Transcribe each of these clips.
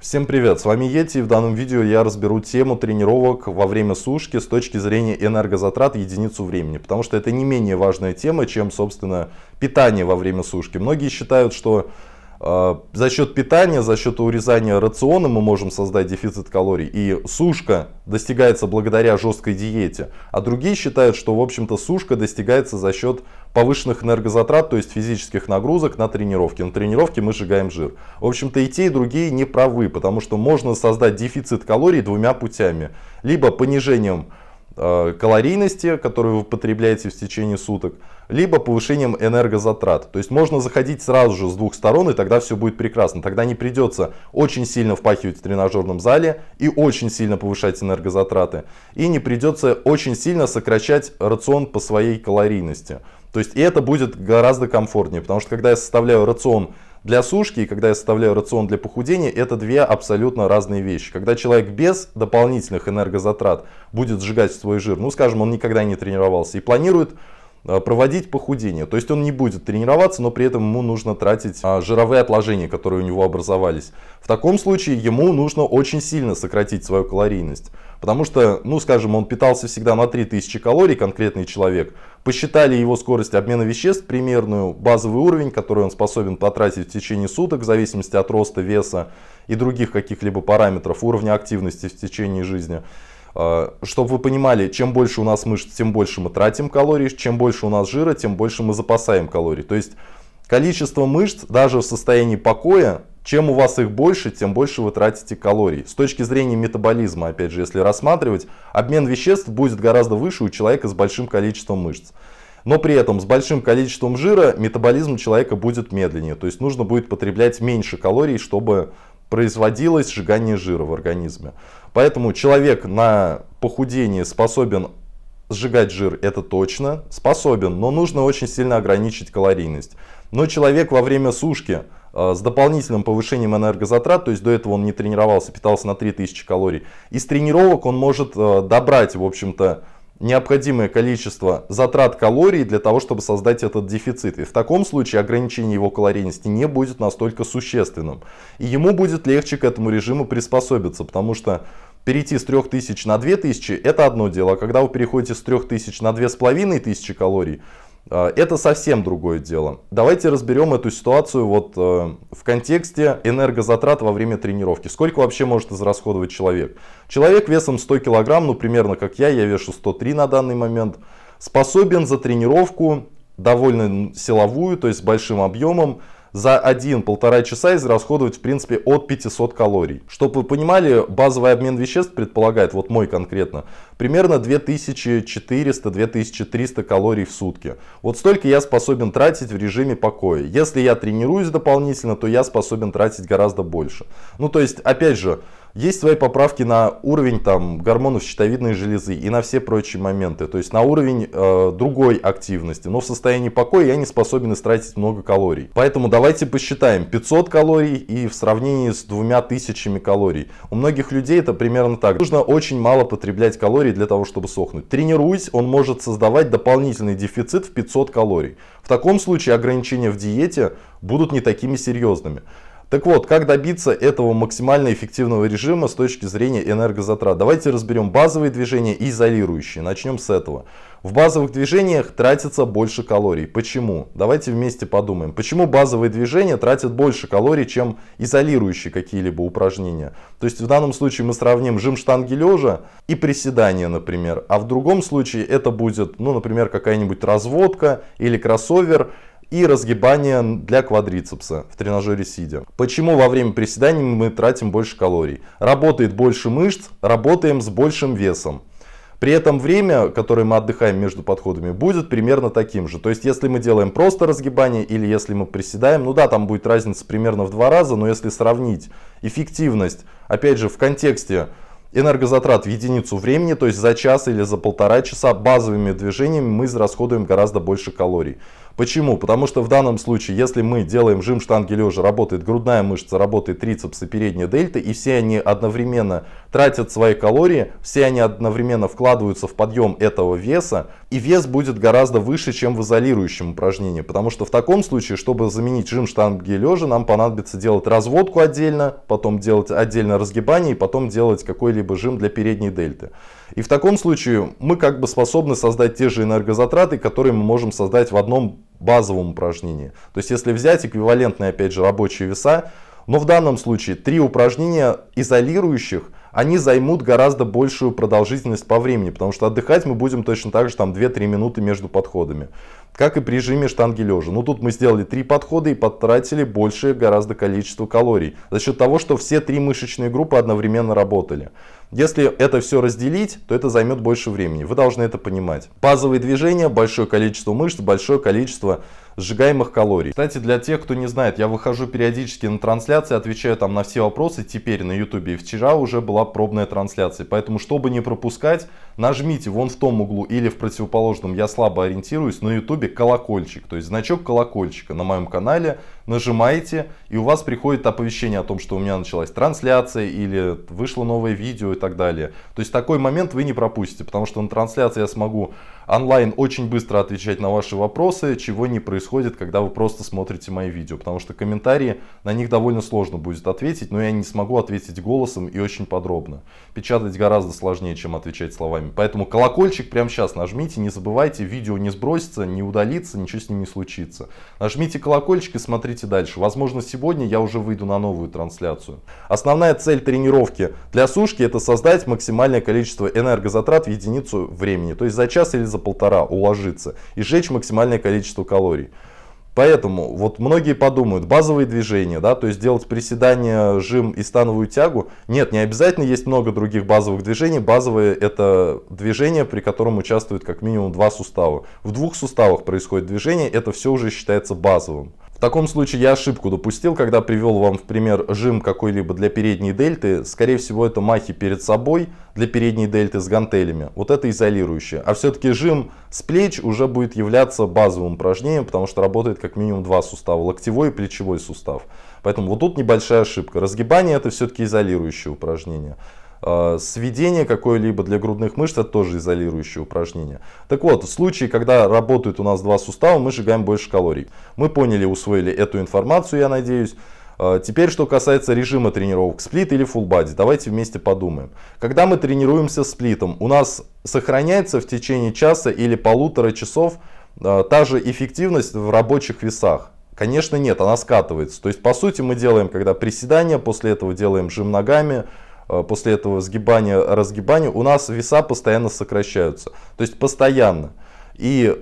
Всем привет, с вами Йети и в данном видео я разберу тему тренировок во время сушки с точки зрения энергозатрат единицу времени, потому что это не менее важная тема, чем, собственно, питание во время сушки. Многие считают, что а, за счет питания, за счет урезания рациона мы можем создать дефицит калорий. И сушка достигается благодаря жесткой диете. А другие считают, что в общем-то сушка достигается за счет повышенных энергозатрат, то есть физических нагрузок на тренировки. На тренировке мы сжигаем жир. В общем-то и те, и другие не правы, потому что можно создать дефицит калорий двумя путями. Либо понижением Э, калорийности, которую вы потребляете в течение суток, либо повышением энергозатрат. То есть можно заходить сразу же с двух сторон, и тогда все будет прекрасно. Тогда не придется очень сильно впахивать в тренажерном зале и очень сильно повышать энергозатраты. И не придется очень сильно сокращать рацион по своей калорийности. То есть и это будет гораздо комфортнее, потому что когда я составляю рацион для сушки и когда я составляю рацион для похудения, это две абсолютно разные вещи. Когда человек без дополнительных энергозатрат будет сжигать свой жир, ну скажем, он никогда не тренировался и планирует Э, проводить похудение. То есть он не будет тренироваться, но при этом ему нужно тратить а, жировые отложения, которые у него образовались. В таком случае ему нужно очень сильно сократить свою калорийность. Потому что, ну скажем, он питался всегда на 3000 калорий, конкретный человек. Посчитали его скорость обмена веществ, примерную базовый уровень, который он способен потратить в течение суток, в зависимости от роста, веса и других каких-либо параметров, уровня активности в течение жизни. А, чтобы вы понимали, чем больше у нас мышц, тем больше мы тратим калорий, чем больше у нас жира, тем больше мы запасаем калорий. То есть количество мышц даже в состоянии покоя, чем у вас их больше, тем больше вы тратите калорий. С точки зрения метаболизма, опять же, если рассматривать, обмен веществ будет гораздо выше у человека с большим количеством мышц. Но при этом с большим количеством жира метаболизм человека будет медленнее. То есть нужно будет потреблять меньше калорий, чтобы производилось сжигание жира в организме. Поэтому человек на похудение способен сжигать жир, это точно, способен, но нужно очень сильно ограничить калорийность. Но человек во время сушки э, с дополнительным повышением энергозатрат, то есть до этого он не тренировался, питался на 3000 калорий, из тренировок он может э, добрать, в общем-то, необходимое количество затрат калорий для того, чтобы создать этот дефицит. И в таком случае ограничение его калорийности не будет настолько существенным. И ему будет легче к этому режиму приспособиться, потому что перейти с 3000 на 2000 это одно дело, а когда вы переходите с 3000 на 2500 калорий, а, это совсем другое дело. Давайте разберем эту ситуацию вот э, в контексте энергозатрат во время тренировки. Сколько вообще может израсходовать человек? Человек весом 100 килограмм, ну примерно как я, я вешу 103 на данный момент, способен за тренировку довольно силовую, то есть с большим объемом, за 1-1,5 часа израсходовать, в принципе, от 500 калорий. Чтобы вы понимали, базовый обмен веществ предполагает, вот мой конкретно, примерно 2400-2300 калорий в сутки. Вот столько я способен тратить в режиме покоя. Если я тренируюсь дополнительно, то я способен тратить гораздо больше. Ну, то есть, опять же, есть свои поправки на уровень там, гормонов щитовидной железы и на все прочие моменты. То есть на уровень э, другой активности. Но в состоянии покоя я не способен истратить много калорий. Поэтому давайте посчитаем 500 калорий и в сравнении с двумя тысячами калорий. У многих людей это примерно так. Нужно очень мало потреблять калорий для того, чтобы сохнуть. Тренируясь, он может создавать дополнительный дефицит в 500 калорий. В таком случае ограничения в диете будут не такими серьезными. Так вот, как добиться этого максимально эффективного режима с точки зрения энергозатрат? Давайте разберем базовые движения и изолирующие. Начнем с этого. В базовых движениях тратится больше калорий. Почему? Давайте вместе подумаем. Почему базовые движения тратят больше калорий, чем изолирующие какие-либо упражнения? То есть в данном случае мы сравним жим штанги лежа и приседания, например. А в другом случае это будет, ну, например, какая-нибудь разводка или кроссовер – и разгибание для квадрицепса в тренажере сидя. Почему во время приседаний мы тратим больше калорий? Работает больше мышц, работаем с большим весом. При этом время, которое мы отдыхаем между подходами, будет примерно таким же. То есть, если мы делаем просто разгибание или если мы приседаем, ну да, там будет разница примерно в два раза, но если сравнить эффективность, опять же, в контексте энергозатрат в единицу времени, то есть за час или за полтора часа базовыми движениями мы израсходуем гораздо больше калорий. Почему? Потому что в данном случае, если мы делаем жим штанги лежа, работает грудная мышца, работает трицепс и передняя дельта, и все они одновременно тратят свои калории, все они одновременно вкладываются в подъем этого веса, и вес будет гораздо выше, чем в изолирующем упражнении. Потому что в таком случае, чтобы заменить жим штанги лежа, нам понадобится делать разводку отдельно, потом делать отдельно разгибание и потом делать какой-либо жим для передней дельты. И в таком случае мы как бы способны создать те же энергозатраты, которые мы можем создать в одном базовом упражнении. То есть если взять эквивалентные опять же рабочие веса, но в данном случае три упражнения изолирующих, они займут гораздо большую продолжительность по времени, потому что отдыхать мы будем точно так же там 2-3 минуты между подходами. Как и при жиме штанги лежа. Ну тут мы сделали три подхода и потратили большее гораздо количество калорий. За счет того, что все три мышечные группы одновременно работали. Если это все разделить, то это займет больше времени. Вы должны это понимать. Базовые движения, большое количество мышц, большое количество сжигаемых калорий. Кстати, для тех, кто не знает, я выхожу периодически на трансляции, отвечаю там на все вопросы, теперь на YouTube. И вчера уже была пробная трансляция. Поэтому, чтобы не пропускать, нажмите вон в том углу или в противоположном, я слабо ориентируюсь, на YouTube колокольчик. То есть значок колокольчика на моем канале нажимаете, и у вас приходит оповещение о том, что у меня началась трансляция или вышло новое видео и так далее. То есть такой момент вы не пропустите, потому что на трансляции я смогу онлайн очень быстро отвечать на ваши вопросы, чего не происходит, когда вы просто смотрите мои видео, потому что комментарии, на них довольно сложно будет ответить, но я не смогу ответить голосом и очень подробно. Печатать гораздо сложнее, чем отвечать словами. Поэтому колокольчик прямо сейчас нажмите, не забывайте, видео не сбросится, не удалится, ничего с ним не случится. Нажмите колокольчик и смотрите дальше. Возможно, сегодня я уже выйду на новую трансляцию. Основная цель тренировки для сушки это создать максимальное количество энергозатрат в единицу времени, то есть за час или за полтора уложиться и сжечь максимальное количество калорий. Поэтому вот многие подумают, базовые движения, да, то есть делать приседания, жим и становую тягу. Нет, не обязательно, есть много других базовых движений. Базовые это движение, при котором участвуют как минимум два сустава. В двух суставах происходит движение, это все уже считается базовым. В таком случае я ошибку допустил, когда привел вам в пример жим какой-либо для передней дельты. Скорее всего это махи перед собой для передней дельты с гантелями. Вот это изолирующее. А все-таки жим с плеч уже будет являться базовым упражнением, потому что работает как минимум два сустава. Локтевой и плечевой сустав. Поэтому вот тут небольшая ошибка. Разгибание это все-таки изолирующее упражнение. Э, сведение какое-либо для грудных мышц это тоже изолирующее упражнение. Так вот, в случае, когда работают у нас два сустава, мы сжигаем больше калорий. Мы поняли, усвоили эту информацию, я надеюсь. Э, теперь, что касается режима тренировок, сплит или full body, давайте вместе подумаем. Когда мы тренируемся сплитом, у нас сохраняется в течение часа или полутора часов э, та же эффективность в рабочих весах. Конечно нет, она скатывается. То есть, по сути, мы делаем, когда приседания, после этого делаем жим ногами, Э, после этого сгибания, разгибания, у нас веса постоянно сокращаются. То есть постоянно. И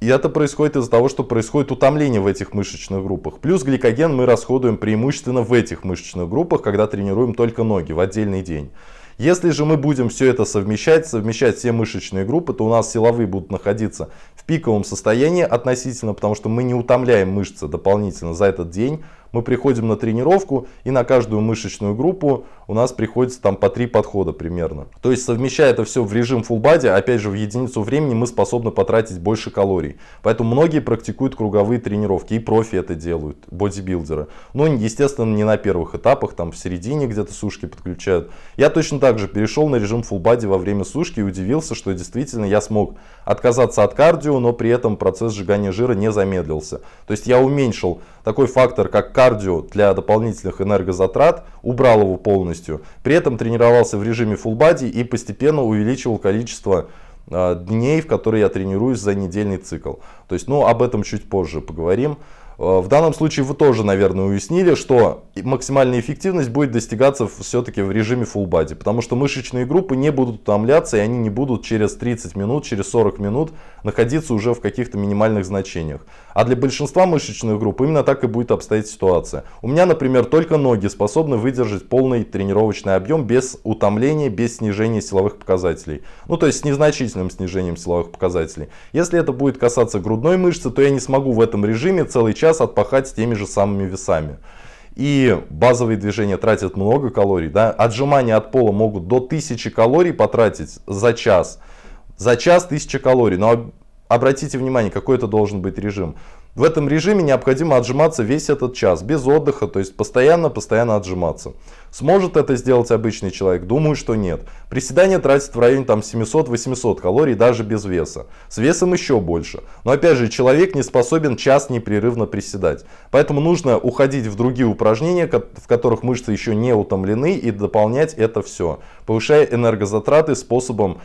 и это происходит из-за того, что происходит утомление в этих мышечных группах. Плюс гликоген мы расходуем преимущественно в этих мышечных группах, когда тренируем только ноги в отдельный день. Если же мы будем все это совмещать, совмещать все мышечные группы, то у нас силовые будут находиться в пиковом состоянии относительно, потому что мы не утомляем мышцы дополнительно за этот день мы приходим на тренировку и на каждую мышечную группу у нас приходится там по три подхода примерно. То есть совмещая это все в режим full body, опять же в единицу времени мы способны потратить больше калорий. Поэтому многие практикуют круговые тренировки и профи это делают, бодибилдеры. Но ну, естественно не на первых этапах, там в середине где-то сушки подключают. Я точно так же перешел на режим full body во время сушки и удивился, что действительно я смог отказаться от кардио, но при этом процесс сжигания жира не замедлился. То есть я уменьшил такой фактор, как кардио для дополнительных энергозатрат, убрал его полностью. При этом тренировался в режиме full body и постепенно увеличивал количество а, дней, в которые я тренируюсь за недельный цикл. То есть, ну, об этом чуть позже поговорим. Э, в данном случае вы тоже, наверное, уяснили, что максимальная эффективность будет достигаться все-таки в режиме full body, потому что мышечные группы не будут утомляться, и они не будут через 30 минут, через 40 минут находиться уже в каких-то минимальных значениях. А для большинства мышечных групп именно так и будет обстоять ситуация. У меня, например, только ноги способны выдержать полный тренировочный объем без утомления, без снижения силовых показателей. Ну, то есть с незначительным снижением силовых показателей. Если это будет касаться грудной мышцы, то я не смогу в этом режиме целый час отпахать с теми же самыми весами. И базовые движения тратят много калорий. Да? Отжимания от пола могут до 1000 калорий потратить за час. За час 1000 калорий. Но обратите внимание, какой это должен быть режим. В этом режиме необходимо отжиматься весь этот час, без отдыха, то есть постоянно-постоянно отжиматься. Сможет это сделать обычный человек? Думаю, что нет. Приседания тратят в районе там 700-800 калорий даже без веса. С весом еще больше. Но опять же, человек не способен час непрерывно приседать. Поэтому нужно уходить в другие упражнения, в которых мышцы еще не утомлены и дополнять это все, повышая энергозатраты способом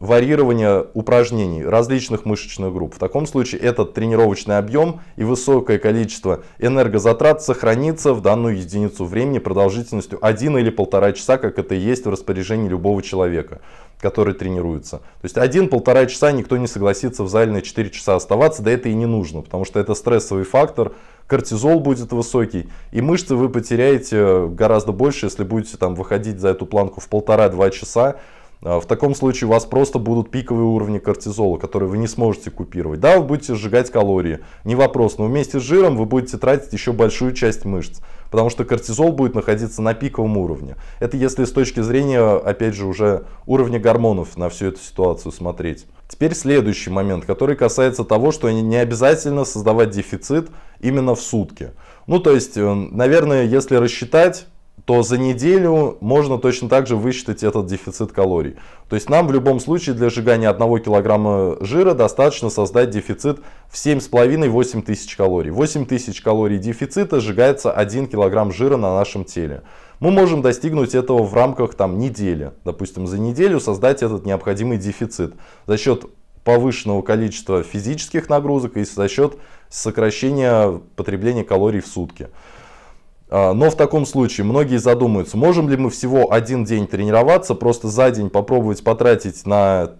варьирование упражнений различных мышечных групп. В таком случае этот тренировочный объем и высокое количество энергозатрат сохранится в данную единицу времени продолжительностью 1 или 1,5 часа, как это и есть в распоряжении любого человека, который тренируется. То есть 1-1,5 часа никто не согласится в зале на 4 часа оставаться, да это и не нужно, потому что это стрессовый фактор, кортизол будет высокий, и мышцы вы потеряете гораздо больше, если будете там выходить за эту планку в 1,5-2 часа, а, в таком случае у вас просто будут пиковые уровни кортизола, которые вы не сможете купировать. Да, вы будете сжигать калории, не вопрос, но вместе с жиром вы будете тратить еще большую часть мышц, потому что кортизол будет находиться на пиковом уровне. Это если с точки зрения, опять же, уже уровня гормонов на всю эту ситуацию смотреть. Теперь следующий момент, который касается того, что не обязательно создавать дефицит именно в сутки. Ну, то есть, э, наверное, если рассчитать, то за неделю можно точно так же высчитать этот дефицит калорий. То есть нам в любом случае для сжигания 1 килограмма жира достаточно создать дефицит в 7,5-8 тысяч калорий. 8 тысяч калорий дефицита сжигается 1 килограмм жира на нашем теле. Мы можем достигнуть этого в рамках там, недели. Допустим, за неделю создать этот необходимый дефицит за счет повышенного количества физических нагрузок и за счет сокращения потребления калорий в сутки. А, но в таком случае многие задумаются, можем ли мы всего один день тренироваться, просто за день попробовать потратить на,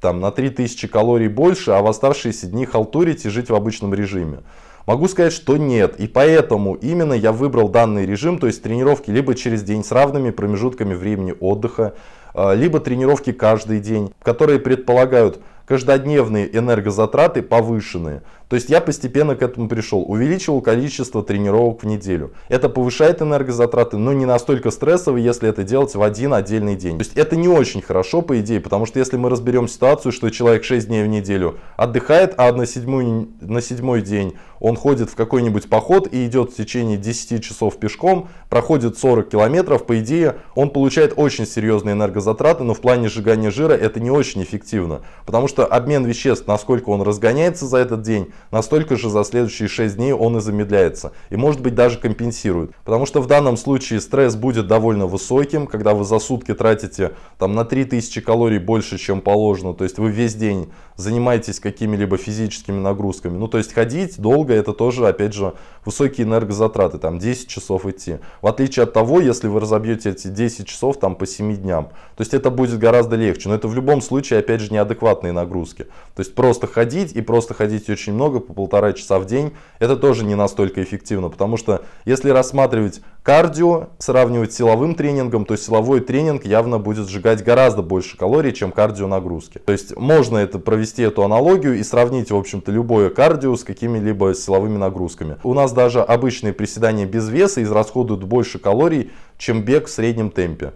там, на 3000 калорий больше, а в оставшиеся дни халтурить и жить в обычном режиме. Могу сказать, что нет. И поэтому именно я выбрал данный режим, то есть тренировки либо через день с равными промежутками времени отдыха, а, либо тренировки каждый день, которые предполагают каждодневные энергозатраты повышенные. То есть я постепенно к этому пришел, увеличивал количество тренировок в неделю. Это повышает энергозатраты, но не настолько стрессово, если это делать в один отдельный день. То есть это не очень хорошо по идее, потому что если мы разберем ситуацию, что человек 6 дней в неделю отдыхает, а на седьмой, на седьмой день он ходит в какой-нибудь поход и идет в течение 10 часов пешком, проходит 40 километров, по идее он получает очень серьезные энергозатраты, но в плане сжигания жира это не очень эффективно, потому что что обмен веществ, насколько он разгоняется за этот день, настолько же за следующие 6 дней он и замедляется. И может быть даже компенсирует. Потому что в данном случае стресс будет довольно высоким, когда вы за сутки тратите там, на 3000 калорий больше, чем положено. То есть вы весь день занимаетесь какими-либо физическими нагрузками. Ну то есть ходить долго это тоже опять же высокие энергозатраты, там 10 часов идти. В отличие от того, если вы разобьете эти 10 часов там по 7 дням, то есть это будет гораздо легче. Но это в любом случае опять же неадекватные нагрузки нагрузки. То есть просто ходить и просто ходить очень много, по полтора часа в день, это тоже не настолько эффективно, потому что если рассматривать кардио, сравнивать с силовым тренингом, то силовой тренинг явно будет сжигать гораздо больше калорий, чем кардио нагрузки. То есть можно это провести эту аналогию и сравнить, в общем-то, любое кардио с какими-либо силовыми нагрузками. У нас даже обычные приседания без веса израсходуют больше калорий, чем бег в среднем темпе.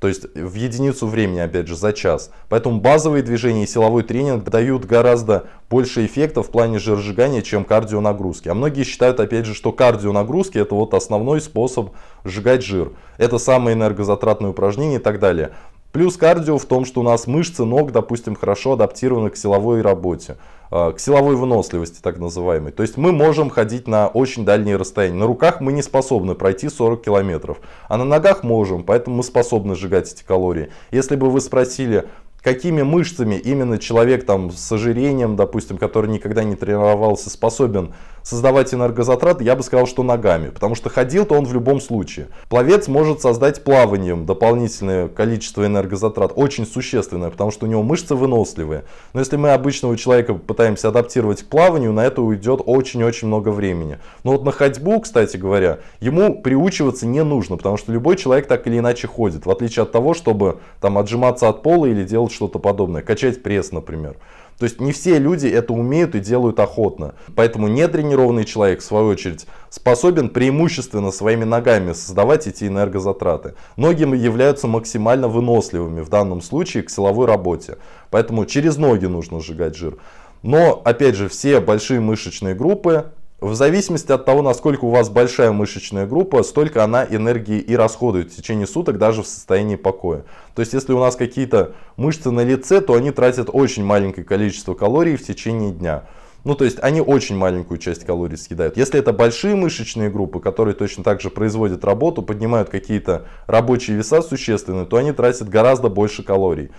То есть в единицу времени, опять же, за час. Поэтому базовые движения и силовой тренинг дают гораздо больше эффекта в плане жиросжигания, чем кардионагрузки. А многие считают, опять же, что кардионагрузки это вот основной способ сжигать жир. Это самое энергозатратное упражнение и так далее. Плюс кардио в том, что у нас мышцы ног, допустим, хорошо адаптированы к силовой работе, э, к силовой выносливости так называемой. То есть мы можем ходить на очень дальние расстояния. На руках мы не способны пройти 40 километров, а на ногах можем, поэтому мы способны сжигать эти калории. Если бы вы спросили, какими мышцами именно человек там с ожирением, допустим, который никогда не тренировался, способен создавать энергозатраты, я бы сказал, что ногами. Потому что ходил-то он в любом случае. Пловец может создать плаванием дополнительное количество энергозатрат. Очень существенное, потому что у него мышцы выносливые. Но если мы обычного человека пытаемся адаптировать к плаванию, на это уйдет очень-очень много времени. Но вот на ходьбу, кстати говоря, ему приучиваться не нужно, потому что любой человек так или иначе ходит. В отличие от того, чтобы там отжиматься от пола или делать что-то подобное. Качать пресс, например. То есть не все люди это умеют и делают охотно. Поэтому нетренированный человек, в свою очередь, способен преимущественно своими ногами создавать эти энергозатраты. Ноги являются максимально выносливыми в данном случае к силовой работе. Поэтому через ноги нужно сжигать жир. Но, опять же, все большие мышечные группы в зависимости от того, насколько у вас большая мышечная группа, столько она энергии и расходует в течение суток, даже в состоянии покоя. То есть, если у нас какие-то мышцы на лице, то они тратят очень маленькое количество калорий в течение дня. Ну, то есть, они очень маленькую часть калорий съедают. Если это большие мышечные группы, которые точно так же производят работу, поднимают какие-то рабочие веса существенные, то они тратят гораздо больше калорий.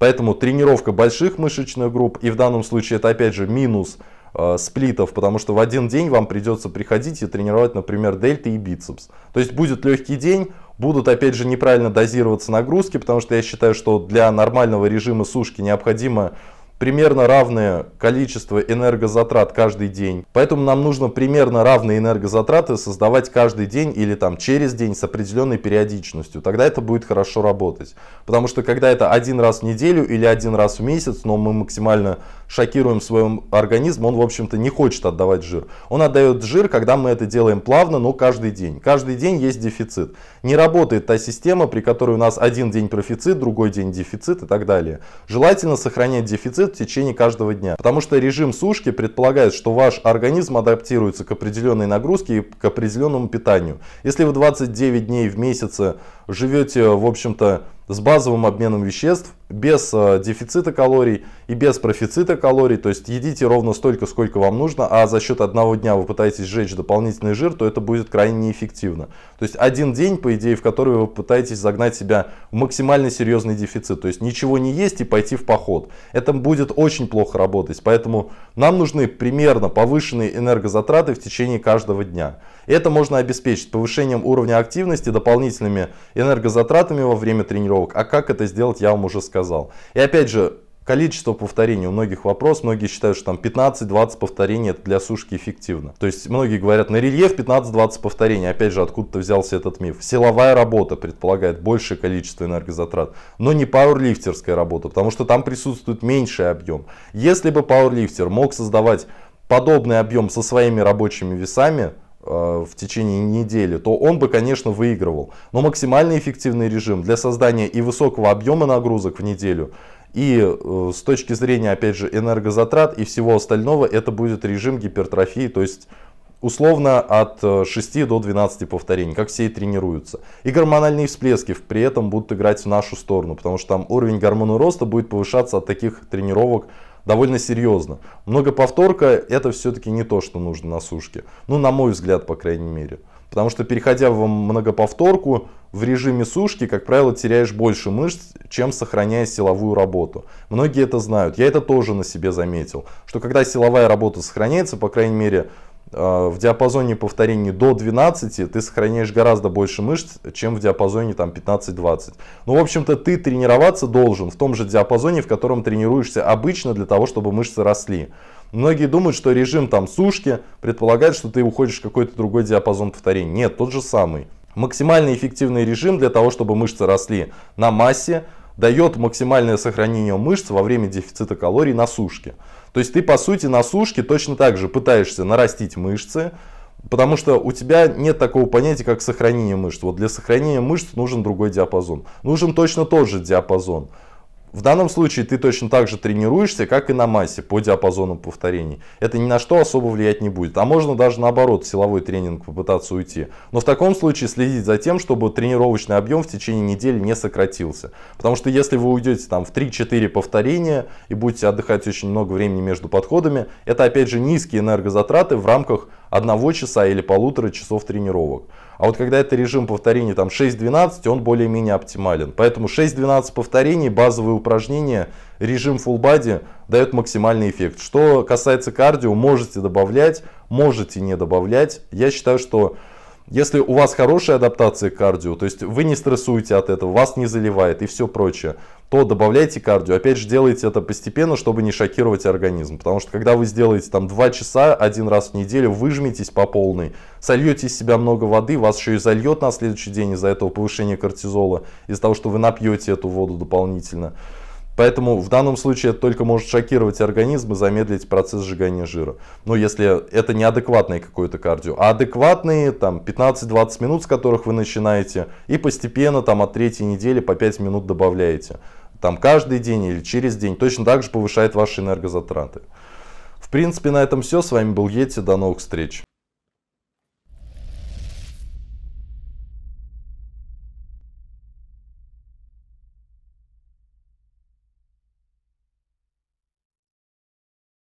Поэтому тренировка больших мышечных групп, и в данном случае это опять же минус – Э, сплитов, потому что в один день вам придется приходить и тренировать, например, дельты и бицепс. То есть будет легкий день, будут опять же неправильно дозироваться нагрузки, потому что я считаю, что для нормального режима сушки необходимо примерно равное количество энергозатрат каждый день. Поэтому нам нужно примерно равные энергозатраты создавать каждый день или там через день с определенной периодичностью. Тогда это будет хорошо работать. Потому что когда это один раз в неделю или один раз в месяц, но мы максимально шокируем свой организм, он в общем-то не хочет отдавать жир. Он отдает жир, когда мы это делаем плавно, но каждый день. Каждый день есть дефицит. Не работает та система, при которой у нас один день профицит, другой день дефицит и так далее. Желательно сохранять дефицит в течение каждого дня. Потому что режим сушки предполагает, что ваш организм адаптируется к определенной нагрузке и к определенному питанию. Если вы 29 дней в месяце живете, в общем-то, с базовым обменом веществ, без э, дефицита калорий и без профицита калорий, то есть едите ровно столько, сколько вам нужно, а за счет одного дня вы пытаетесь сжечь дополнительный жир, то это будет крайне неэффективно. То есть один день, по идее, в который вы пытаетесь загнать себя в максимально серьезный дефицит, то есть ничего не есть и пойти в поход. Это будет очень плохо работать, поэтому нам нужны примерно повышенные энергозатраты в течение каждого дня. Это можно обеспечить повышением уровня активности, дополнительными энергозатратами во время тренировок. А как это сделать, я вам уже сказал. И опять же, количество повторений у многих вопрос. Многие считают, что там 15-20 повторений это для сушки эффективно. То есть многие говорят, на рельеф 15-20 повторений. Опять же, откуда-то взялся этот миф. Силовая работа предполагает большее количество энергозатрат, но не пауэрлифтерская работа, потому что там присутствует меньший объем. Если бы пауэрлифтер мог создавать подобный объем со своими рабочими весами, Э, в течение недели, то он бы, конечно, выигрывал. Но максимально эффективный режим для создания и высокого объема нагрузок в неделю, и э, с точки зрения, опять же, энергозатрат и всего остального, это будет режим гипертрофии, то есть условно от 6 э, до 12 повторений, как все и тренируются. И гормональные всплески при этом будут играть в нашу сторону, потому что там уровень гормона роста будет повышаться от таких тренировок, довольно серьезно. Многоповторка это все-таки не то, что нужно на сушке. Ну, на мой взгляд, по крайней мере. Потому что переходя в многоповторку, в режиме сушки, как правило, теряешь больше мышц, чем сохраняя силовую работу. Многие это знают, я это тоже на себе заметил, что когда силовая работа сохраняется, по крайней мере, а, в диапазоне повторений до 12 ты сохраняешь гораздо больше мышц, чем в диапазоне там 15-20. Ну, в общем-то, ты тренироваться должен в том же диапазоне, в котором тренируешься обычно для того, чтобы мышцы росли. Многие думают, что режим там сушки предполагает, что ты уходишь в какой-то другой диапазон повторений. Нет, тот же самый. Максимально эффективный режим для того, чтобы мышцы росли на массе, дает максимальное сохранение мышц во время дефицита калорий на сушке. То есть ты, по сути, на сушке точно так же пытаешься нарастить мышцы, Потому что у тебя нет такого понятия, как сохранение мышц. Вот для сохранения мышц нужен другой диапазон. Нужен точно тот же диапазон. В данном случае ты точно так же тренируешься, как и на массе по диапазону повторений. Это ни на что особо влиять не будет. А можно даже наоборот силовой тренинг попытаться уйти. Но в таком случае следить за тем, чтобы тренировочный объем в течение недели не сократился. Потому что если вы уйдете там в 3-4 повторения и будете отдыхать очень много времени между подходами, это опять же низкие энергозатраты в рамках одного часа или полутора часов тренировок. А вот когда это режим повторений там 6-12, он более-менее оптимален. Поэтому 6-12 повторений, базовые упражнения, режим full body дает максимальный эффект. Что касается кардио, можете добавлять, можете не добавлять. Я считаю, что если у вас хорошая адаптация к кардио, то есть вы не стрессуете от этого, вас не заливает и все прочее, то добавляйте кардио. Опять же, делайте это постепенно, чтобы не шокировать организм. Потому что когда вы сделаете там 2 часа один раз в неделю, выжметесь по полной, сольете из себя много воды, вас еще и зальет на следующий день из-за этого повышения кортизола, из-за того, что вы напьете эту воду дополнительно. Поэтому в данном случае это только может шокировать организм и замедлить процесс сжигания жира. Но если это неадекватное какое-то кардио, а адекватные там 15-20 минут, с которых вы начинаете, и постепенно там от третьей недели по 5 минут добавляете. Там каждый день или через день точно так же повышает ваши энергозатраты. В принципе, на этом все. С вами был Йети. До новых встреч.